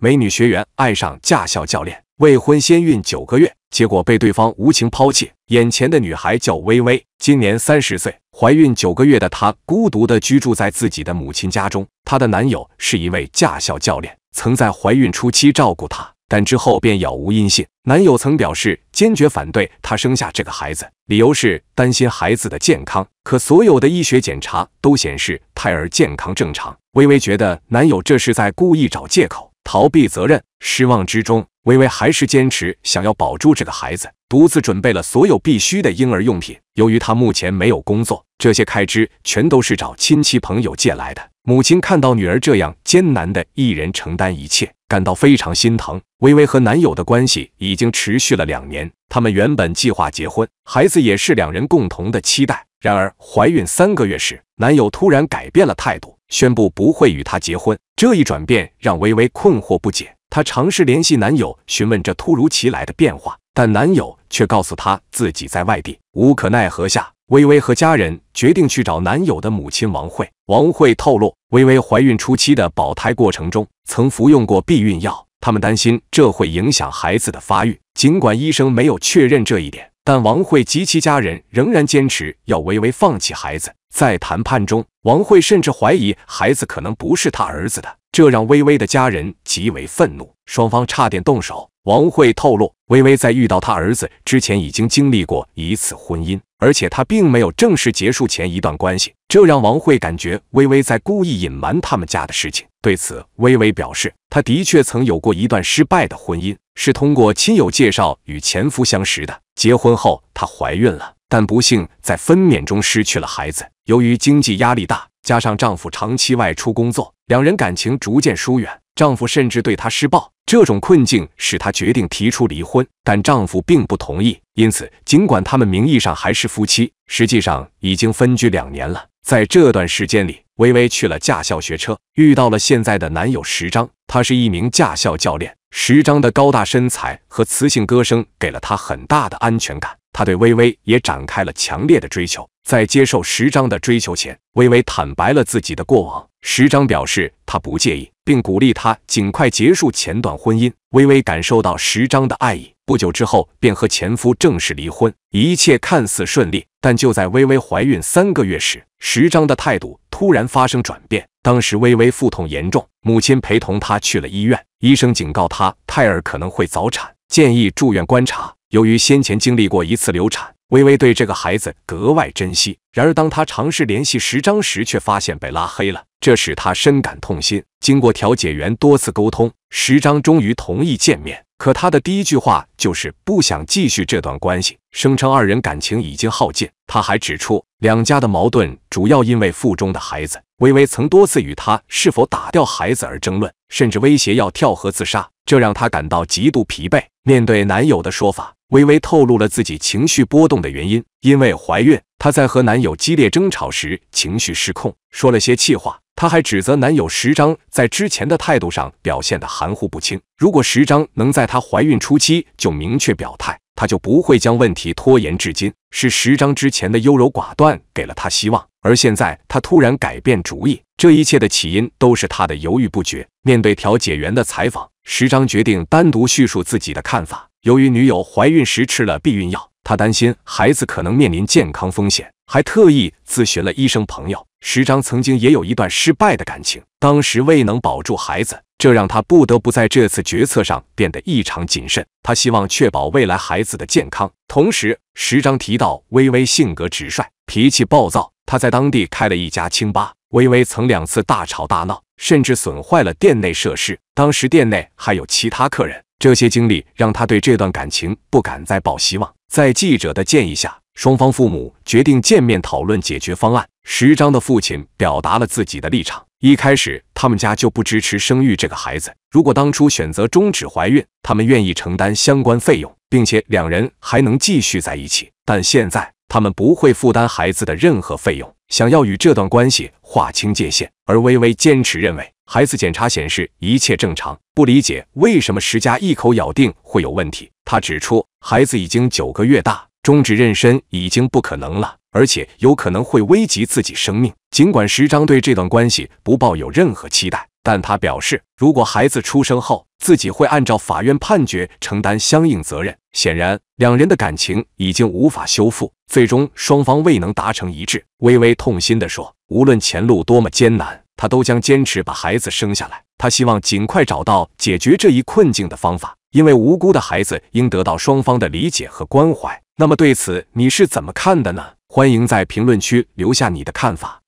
美女学员爱上驾校教练，未婚先孕九个月，结果被对方无情抛弃。眼前的女孩叫微微，今年三十岁，怀孕九个月的她，孤独地居住在自己的母亲家中。她的男友是一位驾校教练，曾在怀孕初期照顾她，但之后便杳无音信。男友曾表示坚决反对她生下这个孩子，理由是担心孩子的健康。可所有的医学检查都显示胎儿健康正常。微微觉得男友这是在故意找借口。逃避责任，失望之中，微微还是坚持想要保住这个孩子，独自准备了所有必须的婴儿用品。由于她目前没有工作，这些开支全都是找亲戚朋友借来的。母亲看到女儿这样艰难的一人承担一切，感到非常心疼。微微和男友的关系已经持续了两年，他们原本计划结婚，孩子也是两人共同的期待。然而，怀孕三个月时，男友突然改变了态度。宣布不会与他结婚，这一转变让微微困惑不解。她尝试联系男友询问这突如其来的变化，但男友却告诉她自己在外地。无可奈何下，微微和家人决定去找男友的母亲王慧。王慧透露，微微怀孕初期的保胎过程中曾服用过避孕药，他们担心这会影响孩子的发育。尽管医生没有确认这一点，但王慧及其家人仍然坚持要微微放弃孩子。在谈判中。王慧甚至怀疑孩子可能不是他儿子的，这让薇薇的家人极为愤怒，双方差点动手。王慧透露，薇薇在遇到他儿子之前已经经历过一次婚姻，而且她并没有正式结束前一段关系，这让王慧感觉薇薇在故意隐瞒他们家的事情。对此，薇薇表示，她的确曾有过一段失败的婚姻，是通过亲友介绍与前夫相识的。结婚后，她怀孕了，但不幸在分娩中失去了孩子。由于经济压力大，加上丈夫长期外出工作，两人感情逐渐疏远，丈夫甚至对她施暴。这种困境使她决定提出离婚，但丈夫并不同意。因此，尽管他们名义上还是夫妻，实际上已经分居两年了。在这段时间里，微微去了驾校学车，遇到了现在的男友石章，他是一名驾校教练。十章的高大身材和磁性歌声给了他很大的安全感，他对微微也展开了强烈的追求。在接受十章的追求前，微微坦白了自己的过往。十章表示他不介意，并鼓励他尽快结束前段婚姻。微微感受到十章的爱意。不久之后，便和前夫正式离婚。一切看似顺利，但就在微微怀孕三个月时，石章的态度突然发生转变。当时微微腹痛严重，母亲陪同她去了医院，医生警告她胎儿可能会早产，建议住院观察。由于先前经历过一次流产，微微对这个孩子格外珍惜。然而，当她尝试联系石章时，却发现被拉黑了，这使她深感痛心。经过调解员多次沟通，石章终于同意见面。可他的第一句话就是不想继续这段关系，声称二人感情已经耗尽。他还指出，两家的矛盾主要因为腹中的孩子。微微曾多次与他是否打掉孩子而争论，甚至威胁要跳河自杀，这让他感到极度疲惫。面对男友的说法，微微透露了自己情绪波动的原因：因为怀孕，她在和男友激烈争吵时情绪失控，说了些气话。她还指责男友石章在之前的态度上表现得含糊不清。如果石章能在她怀孕初期就明确表态，她就不会将问题拖延至今。是十章之前的优柔寡断给了他希望，而现在他突然改变主意，这一切的起因都是他的犹豫不决。面对调解员的采访，十章决定单独叙述自己的看法。由于女友怀孕时吃了避孕药。他担心孩子可能面临健康风险，还特意咨询了医生朋友。十章曾经也有一段失败的感情，当时未能保住孩子，这让他不得不在这次决策上变得异常谨慎。他希望确保未来孩子的健康。同时，十章提到，微微性格直率，脾气暴躁。他在当地开了一家清吧，微微曾两次大吵大闹，甚至损坏了店内设施。当时店内还有其他客人，这些经历让他对这段感情不敢再抱希望。在记者的建议下，双方父母决定见面讨论解决方案。石章的父亲表达了自己的立场：一开始他们家就不支持生育这个孩子。如果当初选择终止怀孕，他们愿意承担相关费用，并且两人还能继续在一起。但现在他们不会负担孩子的任何费用，想要与这段关系划清界限。而微微坚持认为。孩子检查显示一切正常，不理解为什么石佳一口咬定会有问题。他指出，孩子已经九个月大，终止妊娠已经不可能了，而且有可能会危及自己生命。尽管石章对这段关系不抱有任何期待，但他表示，如果孩子出生后，自己会按照法院判决承担相应责任。显然，两人的感情已经无法修复，最终双方未能达成一致。微微痛心地说：“无论前路多么艰难。”他都将坚持把孩子生下来。他希望尽快找到解决这一困境的方法，因为无辜的孩子应得到双方的理解和关怀。那么对此你是怎么看的呢？欢迎在评论区留下你的看法。